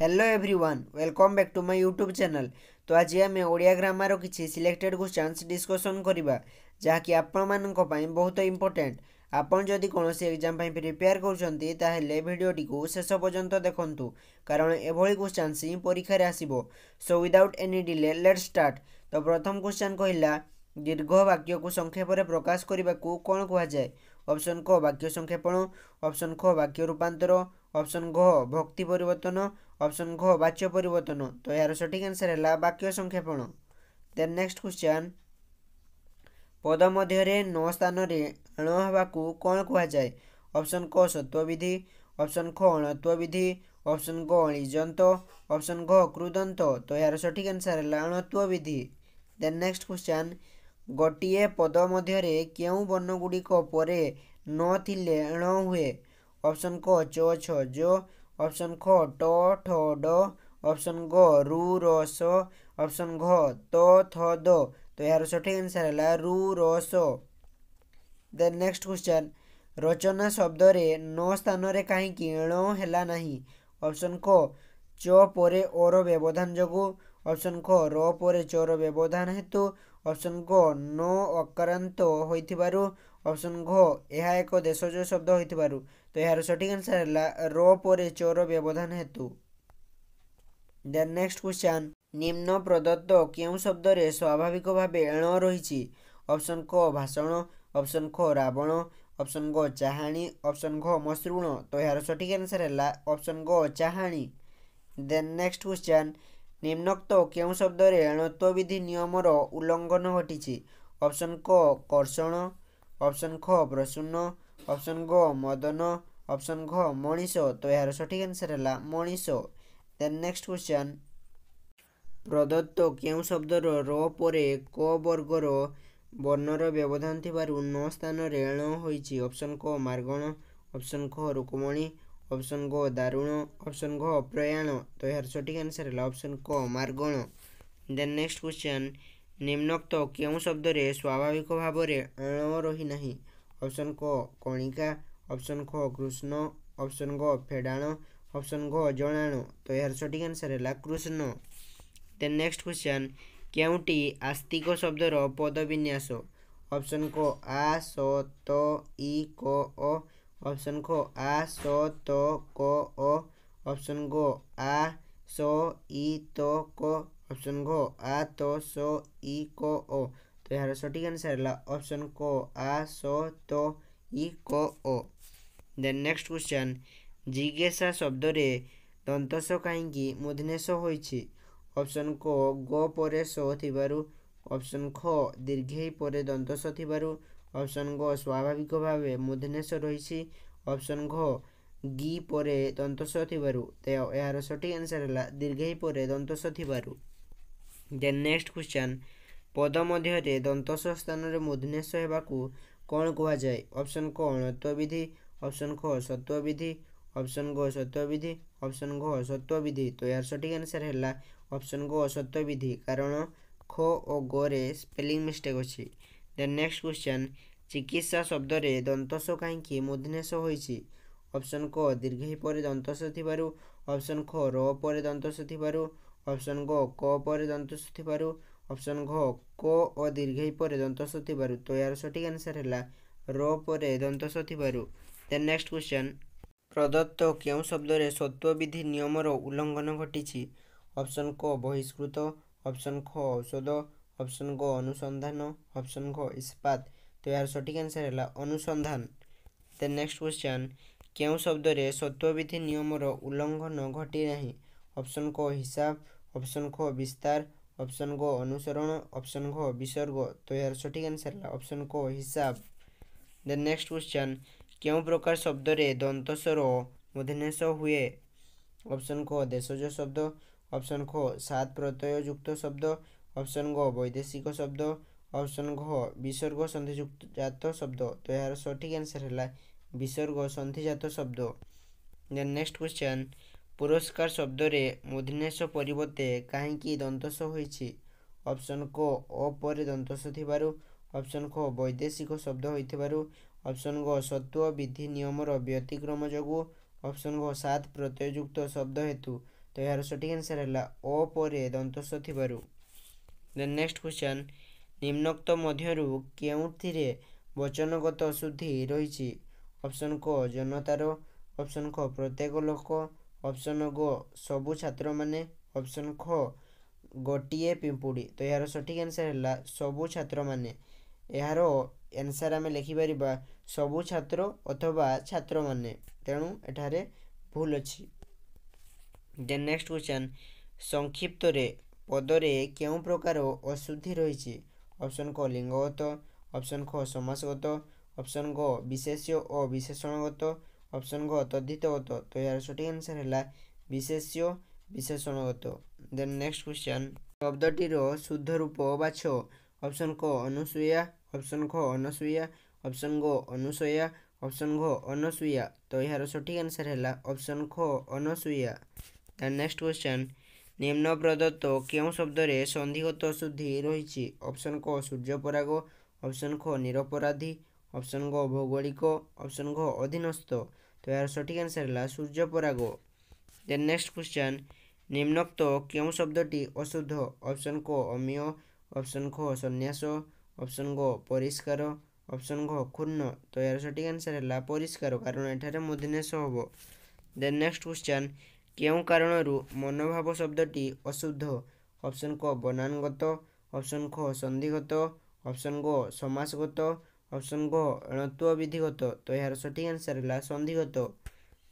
hello everyone welcome back to my YouTube channel ତ ଆଜି ଆମେ ଓଡ଼ିଆ ଗ୍ରାମାର କିଛି ସିଲେକ୍ଟେଡ୍ କ୍ୱେଶ୍ଚନ୍ସ ଡିସ୍କସନ୍ କରିବା ଯାହାକି ଆପଣମାନଙ୍କ ପାଇଁ ବହୁତ ଇମ୍ପୋର୍ଟାଣ୍ଟ ଆପଣ ଯଦି କୌଣସି ଏକ୍ଜାମ୍ ପାଇଁ ପ୍ରିପେୟାର କରୁଛନ୍ତି ତାହେଲେ ଭିଡ଼ିଓଟିକୁ ଶେଷ ପର୍ଯ୍ୟନ୍ତ ଦେଖନ୍ତୁ କାରଣ ଏଭଳି କ୍ୱେଶ୍ଚନ୍ସ ହିଁ ପରୀକ୍ଷାରେ ଆସିବ so without any delay let start ତ ପ୍ରଥମ କ୍ୱେଶ୍ଚନ୍ କହିଲା ଦୀର୍ଘ ବାକ୍ୟକୁ ସଂକ୍ଷେପରେ ପ୍ରକାଶ କରିବାକୁ କ'ଣ କୁହାଯାଏ ଅପସନ୍ କ ବାକ୍ୟ ସଂକ୍ଷେପଣ ଅପସନ୍ ଖ ବାକ୍ୟ ରୂପାନ୍ତର ଅପସନ୍ ଘ ଭକ୍ତି ପରିବର୍ତ୍ତନ অপশন ঘ বাচ্য পরিবর্তন তো এর সঠিক আনসার হল বাক্য সংক্ষেপণ ଦେନ୍ ନେକ୍ସଟ କ୍ୱେଶ୍ଚନ୍ ପଦ ମଧ୍ୟରେ ନଅ ସ୍ଥାନରେ ଣ ହେବାକୁ କ'ଣ କୁହାଯାଏ ଅପସନ୍ କ ସତ୍ୱବିଧି ଅପସନ୍ ଖ ଅଣତ୍ୱବିଧି ଅପସନ୍ ଗ ଅଣିଜନ୍ତ ଅପସନ୍ ଘ କ୍ରୁଦନ୍ତ ତ ଏହାର ସଠିକ୍ ଆନ୍ସର୍ ହେଲା ଅଣତ୍ୱବିଧି ଦେନ୍ ନେକ୍ସଟ କ୍ୱେଶ୍ଚନ୍ ଗୋଟିଏ ପଦ ମଧ୍ୟରେ କେଉଁ ବର୍ଣ୍ଣଗୁଡ଼ିକ ପରେ ନ ଥିଲେ ଣ ହୁଏ ଅପସନ୍ କ ଚ ଛ ଜ ऑप्शन ख ट ठ ड ऑप्शन ଗ ରୁ ର ସ ଅପସନ୍ ଘ ତ ଥ ଦ ତ ଏହାର ସଠିକ୍ ଆନ୍ସର୍ ହେଲା ରୁ ର ସ ଦେନ୍ ନେକ୍ସଟ କ୍ୱେଶ୍ଚନ୍ ରଚନା ଶବ୍ଦରେ ନ ସ୍ଥାନରେ କାହିଁକି ଣ ହେଲା ନାହିଁ ଅପସନ୍ କ ଚ ପରେ ଅର ବ୍ୟବଧାନ ଯୋଗୁଁ ଅପସନ୍ କ ର ପରେ ଚର ବ୍ୟବଧାନ ହେତୁ ଅପସନ୍ ଗ ନ ଅକାରାନ୍ତ ହୋଇଥିବାରୁ ଅପସନ୍ ଘୋ ଏହା ଏକ ଦେଶଜ ଶବ୍ଦ ହୋଇଥିବାରୁ ତ ଏହାର ସଠିକ୍ ଆନ୍ସର ହେଲା ରୋ ପରେ ଚୋର ବ୍ୟବଧାନ ହେତୁ ଦେନ୍ ନେକ୍ସଟ କ୍ୱେଶ୍ଚନ୍ ନିମ୍ନ ପ୍ରଦତ୍ତ କେଉଁ ଶବ୍ଦରେ ସ୍ୱାଭାବିକ ଭାବେ ଏଣ ରହିଛି ଅପସନ୍ କ ଭାଷଣ ଅପସନ୍ ଖୋ ରାବଣ ଅପସନ୍ ଗୋ ଚାହାଣି ଅପସନ୍ ଘୋ ମଶୃଣ ତ ଏହାର ସଠିକ୍ ଆନ୍ସର ହେଲା ଅପସନ୍ ଗୋ ଚାହାଣି ଦେନ୍ ନେକ୍ସଟ କ୍ୱେଶ୍ଚନ୍ ନିମ୍ନକ୍ତ କେଉଁ ଶବ୍ଦରେ ଏଣତ୍ୱ ବିଧି ନିୟମର ଉଲ୍ଲଙ୍ଘନ ଘଟିଛି ଅପସନ୍ କ କର୍ଷଣ অপশন খ প্রসূন অপশন গ মদন অপশন ঘ মণিষ তো এর সঠিক আনসার হল মণিষ দেন নেক্সট কোশ্চেন প্রদত্ত কেউ শব্দর র পরে ক বর্গর বর্ণর ব্যবধান থিবারু ন স্থানরে ণ ହୋଇଛି অপশন ক মার্গণ অপশন খ রুকুমণি অপশন গ দারুণ অপশন ঘ প্রয়াণ তো এর সঠিক আনসার হল অপশন ক মার্গণ দেন নেক্সট কোশ্চেন ନିମ୍ନୋକ୍ତ କେଉଁ ଶବ୍ଦରେ ସ୍ୱାଭାବିକ ଭାବରେ ଅଣ ରହି ନାହିଁ ଅପସନ୍ କ କଣିକା ଅପସନ୍ ଖ କୃଷ୍ଣ ଅପସନ୍ ଗ ଫେଡ଼ାଣ ଅପସନ୍ ଘ ଜଣାଣ ତ ଏହାର ସଠିକ୍ ଆନ୍ସର୍ ହେଲା କୃଷ୍ଣ ଦେନ୍ ନେକ୍ସଟ କ୍ୱେଶ୍ଚନ୍ କେଉଁଟି ଆସ୍ତିକ ଶବ୍ଦର ପଦବିନ୍ୟାସ ଅପସନ୍ କ ଆ ସ ତ ଇ କ ଅ ଅପସନ୍ ଖ ଆ ସ ତ କ ଅ ଅପସନ୍ ଗ ଆ ସ ଇ ତ କ অপশন ক আ তো সো ই কো ও তো ইয়াৰ সঠিক আনসার হলা অপশন ক আ সো তো ই কো ও দেন नेक्स्ट কুৱেচন জিগেসা শব্দৰে দন্তসকাই কি মুধনেস হ'ইচি অপশন ক গ pore সো থিবারু অপশন খ दीर्घে pore দন্তস থিবারু অপশন গ স্বাভাৱিকভাৱে মুধনেস ৰৈছি অপশন ঘ গি pore দন্তস থিবারু তেও ইয়াৰ সঠিক আনসার হলা दीर्घে pore দন্তস থিবারু ଦେନ୍ ନେକ୍ସଟ କ୍ୱେଶ୍ଚନ୍ ପଦ ମଧ୍ୟରେ ଦନ୍ତସ ସ୍ଥାନରେ ମୂର୍ଦ୍ଧନ୍ୟସ ହେବାକୁ କ'ଣ କୁହାଯାଏ ଅପସନ୍ କ ଅଣତ୍ୱବିଧି ଅପସନ୍ ଖ ସତ୍ୱବିଧି ଅପସନ୍ ଘ ସତ୍ୱବିଧି ଅପସନ୍ ଘ ସତ୍ୱବିଧି ତ ଏହାର ସଠିକ୍ ଆନ୍ସର୍ ହେଲା ଅପସନ୍ ଘ ସତ୍ୱବିଧି କାରଣ ଖ ଓ ଗରେ ସ୍ପେଲିଂ ମିଷ୍ଟେକ୍ ଅଛି ଦେନ୍ ନେକ୍ସଟ କ୍ୱେଶ୍ଚନ୍ ଚିକିତ୍ସା ଶବ୍ଦରେ ଦନ୍ତସ କାହିଁକି ମୂର୍ଦ୍ଧନ୍ୟସ ହୋଇଛି ଅପସନ୍ କ ଦୀର୍ଘ ପରେ ଦନ୍ତସ ଥିବାରୁ ଅପସନ୍ ଖ ର ପରେ ଦନ୍ତସ ଥିବାରୁ ଅପସନ୍ ଘ କ ପରେ ଦନ୍ତସ ଥିବାରୁ ଅପସନ୍ ଘ କ ଓ ଦୀର୍ଘେଇ ପରେ ଦନ୍ତସ ଥିବାରୁ ତ ଏହାର ସଠିକ୍ ଆନ୍ସର୍ ହେଲା ର ପରେ ଦନ୍ତସ ଥିବାରୁ ଦେନ୍ ନେକ୍ସଟ କ୍ୱେଶ୍ଚନ୍ ପ୍ରଦତ୍ତ କେଉଁ ଶବ୍ଦରେ ସତ୍ଵବିଧି ନିୟମର ଉଲ୍ଲଙ୍ଘନ ଘଟିଛି ଅପସନ୍ କ ବହିଷ୍କୃତ ଅପସନ୍ ଖ ଔଷଧ ଅପସନ୍ ଘ ଅନୁସନ୍ଧାନ ଅପସନ୍ ଘ ଇସ୍ପାତ ତ ଏହାର ସଠିକ୍ ଆନ୍ସର୍ ହେଲା ଅନୁସନ୍ଧାନ ଦେନ୍ ନେକ୍ସଟ କ୍ୱେଶ୍ଚନ୍ କେଉଁ ଶବ୍ଦରେ ସତ୍ଵବିଧି ନିୟମର ଉଲ୍ଲଙ୍ଘନ ଘଟି ନାହିଁ ଅପସନ୍ କ ହିସାବ ऑप्शन ख विस्तार ऑप्शन ग अनुसरण ऑप्शन घ विसर्ग तो यार सठिक आंसर है ऑप्शन को हिसाब दे नेक्स्ट क्वेश्चन क्यों प्रकार शब्द रे दंतस्वर मधिनेश हुए ऑप्शन को देशज शब्द ऑप्शन को सात प्रत्यय युक्त शब्द ऑप्शन ग वैदेशिक शब्द ऑप्शन घ विसर्ग संधिजुक्त जत शब्द तो यार सठिक आंसर है विसर्ग संधिजात शब्द दे नेक्स्ट क्वेश्चन ପୁରସ୍କାର ଶବ୍ଦରେ ମୂର୍ଦ୍ଧନ୍ୟସ ପରିବର୍ତ୍ତେ କାହିଁକି ଦନ୍ତସ ହୋଇଛି ଅପସନ୍ କୋ ଅ ପରେ ଦନ୍ତସ ଥିବାରୁ ଅପସନ୍ ଖ ବୈଦେଶିକ ଶବ୍ଦ ହୋଇଥିବାରୁ ଅପସନ୍ ଘ ସତ୍ତ୍ୱ ବିଧି ନିୟମର ବ୍ୟତିକ୍ରମ ଯୋଗୁଁ ଅପସନ୍ ଘ ସାତ ପ୍ରତ୍ୟୟଯୁକ୍ତ ଶବ୍ଦ ହେତୁ ତ ଏହାର ସଠିକ୍ ଆନ୍ସର ହେଲା ଅ ପରେ ଦନ୍ତସ ଥିବାରୁ ଦେନ୍ ନେକ୍ସଟ କ୍ୱେଶ୍ଚନ୍ ନିମ୍ନୋକ୍ତ ମଧ୍ୟରୁ କେଉଁଥିରେ ବଚନଗତ ଅଶୁଦ୍ଧି ରହିଛି ଅପସନ୍ କ ଜନତାର ଅପସନ୍ ଖ ପ୍ରତ୍ୟେକ ଲୋକ ଅପସନ୍ ଗୋ ସବୁ ଛାତ୍ରମାନେ ଅପସନ୍ ଖ ଗୋଟିଏ ପିମ୍ପୁଡ଼ି ତ ଏହାର ସଠିକ୍ ଆନ୍ସର୍ ହେଲା ସବୁ ଛାତ୍ରମାନେ ଏହାର ଆନ୍ସର୍ ଆମେ ଲେଖିପାରିବା ସବୁ ଛାତ୍ର ଅଥବା ଛାତ୍ରମାନେ ତେଣୁ ଏଠାରେ ଭୁଲ ଅଛି ଦେନ୍ ନେକ୍ସଟ୍ କ୍ୱେଶ୍ଚନ୍ ସଂକ୍ଷିପ୍ତରେ ପଦରେ କେଉଁ ପ୍ରକାର ଅଶୁଦ୍ଧି ରହିଛି ଅପସନ୍ କ ଲିଙ୍ଗଗତ ଅପସନ୍ ଖ ସମାସଗତ ଅପସନ୍ ଗ ବିଶେଷ୍ୟ ଓ ବିଶେଷଣଗତ अप्सन घ तद्धितगत त यहाँ सठिक आन्सर होला विशेष विशेषणगत देन नेक्स्ट क्वेसन शब्द टि शुद्ध रूप बाछ अप्सन क अनुसुया अप्सन खो अनसुया अप्सन ग अनुसया अप्सन घो अनसुया त यहाँ सठिक आन्सर होला अप्सन खो अनसुया देन नेक्सट क्वेसन निम्न प्रदत्त के शब्दले सन्धिगत शुद्धि रहि अप्सन क सूर्यपरग अप्सन खो निरपराधी ऑप्शन घ भौगोलिक ऑप्शन घ अधीनस्थ तो यार सठिक आंसर है सूर्यपराग दे नेक्स्ट क्वेश्चन निम्नोक्त क्यों शब्दी अशुद्ध ऑप्शन को अमीय ऑप्शन घ सन्यास ऑप्शन घ परिष्कार ऑप्शन घ क्षुण्ण तो यार सठिक आंसर है परिष्कार कारण यठार मधुनेश हम दे नेक्स्ट क्वेश्चन के कारण मनोभाव शब्दी अशुद्ध ऑप्शन को बनानगत ऑप्शन घ संधिगत ऑप्शन घ समासगत অপশন গ ঋণত্ব বিধিগত তো এর সঠিক আনসার হল সন্ধিগত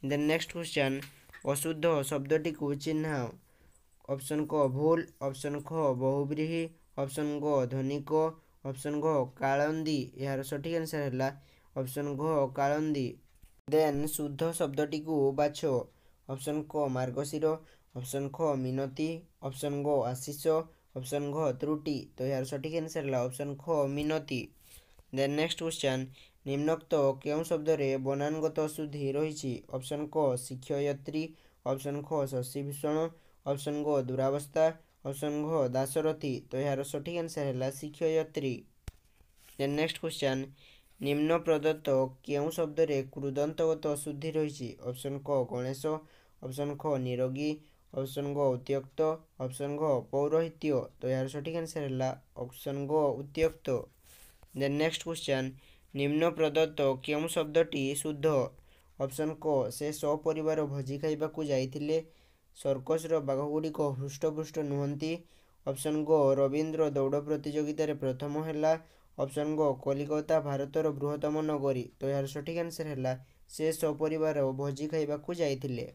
দেন নেক্সট কোশ্চেন অশুদ্ধ শব্দটিকে চিহ্নাও অপশন ক ভুল অপশন খ বহুব্রীহি অপশন গ ধ্বনিক অপশন ঘ কালন্দী এর সঠিক আনসার হল অপশন ঘ কালন্দী দেন শুদ্ধ শব্দটিকে বাছ অপশন ক মার্গশির অপশন খ মিনতি অপশন গ আশিষ অপশন ঘ ত্রুটি তো এর সঠিক আনসার হল অপশন খ মিনতি ଦେନ୍ ନେକ୍ସଟ କ୍ୱେଶ୍ଚନ୍ ନିମ୍ନକ୍ତ କେଉଁ ଶବ୍ଦରେ ବର୍ଣ୍ଣାନୁଗତ ଅଶୁଦ୍ଧି ରହିଛି ଅପସନ୍ କ ଶିକ୍ଷୟତ୍ରୀ ଅପସନ୍ ଖ ଶଶିଭୂଷଣ ଅପସନ୍ ଗ ଦୁରାବସ୍ଥା ଅପସନ୍ ଘ ଦାସରଥୀ ତ ଏହାର ସଠିକ୍ ଆନ୍ସର୍ ହେଲା ଶିକ୍ଷୟତ୍ରୀ ଦେନ୍ ନେକ୍ସଟ କ୍ୱେଶ୍ଚନ୍ ନିମ୍ନ ପ୍ରଦତ୍ତ କେଉଁ ଶବ୍ଦରେ କୃଦନ୍ତଗତ ଅଶୁଦ୍ଧି ରହିଛି ଅପସନ୍ କ ଗଣେଶ ଅପସନ୍ ଖ ନିରୋଗୀ ଅପସନ୍ ଗ ଉତ୍ତ୍ୟକ୍ତ ଅପସନ୍ ଘ ପୌରହିତ୍ୟ ତ ଏହାର ସଠିକ୍ ଆନ୍ସର୍ ହେଲା ଅପସନ୍ ଗ ଉତ୍ତ୍ୟକ୍ତ देन नेक्स्ट क्वेश्चन ନିମ୍ନ ପ୍ରଦତ୍ତ କେଉଁ ଶବ୍ଦଟି ଶୁଦ୍ଧ ଅପସନ୍ କ ସେ ସପରିବାର ଭୋଜି ଖାଇବାକୁ ଯାଇଥିଲେ ସର୍କସ୍ର ବାଘଗୁଡ଼ିକ ହୃଷ୍ଟପୃଷ୍ଟ ନୁହନ୍ତି ଅପସନ୍ ଗ ରବୀନ୍ଦ୍ର ଦୌଡ଼ ପ୍ରତିଯୋଗିତାରେ ପ୍ରଥମ ହେଲା ଅପସନ୍ ଗ କଲିକତା ଭାରତର ବୃହତ୍ତମ ନଗରୀ ତ ଏହାର ସଠିକ୍ ଆନ୍ସର୍ ହେଲା ସେ ସପରିବାର ଭୋଜି ଖାଇବାକୁ ଯାଇଥିଲେ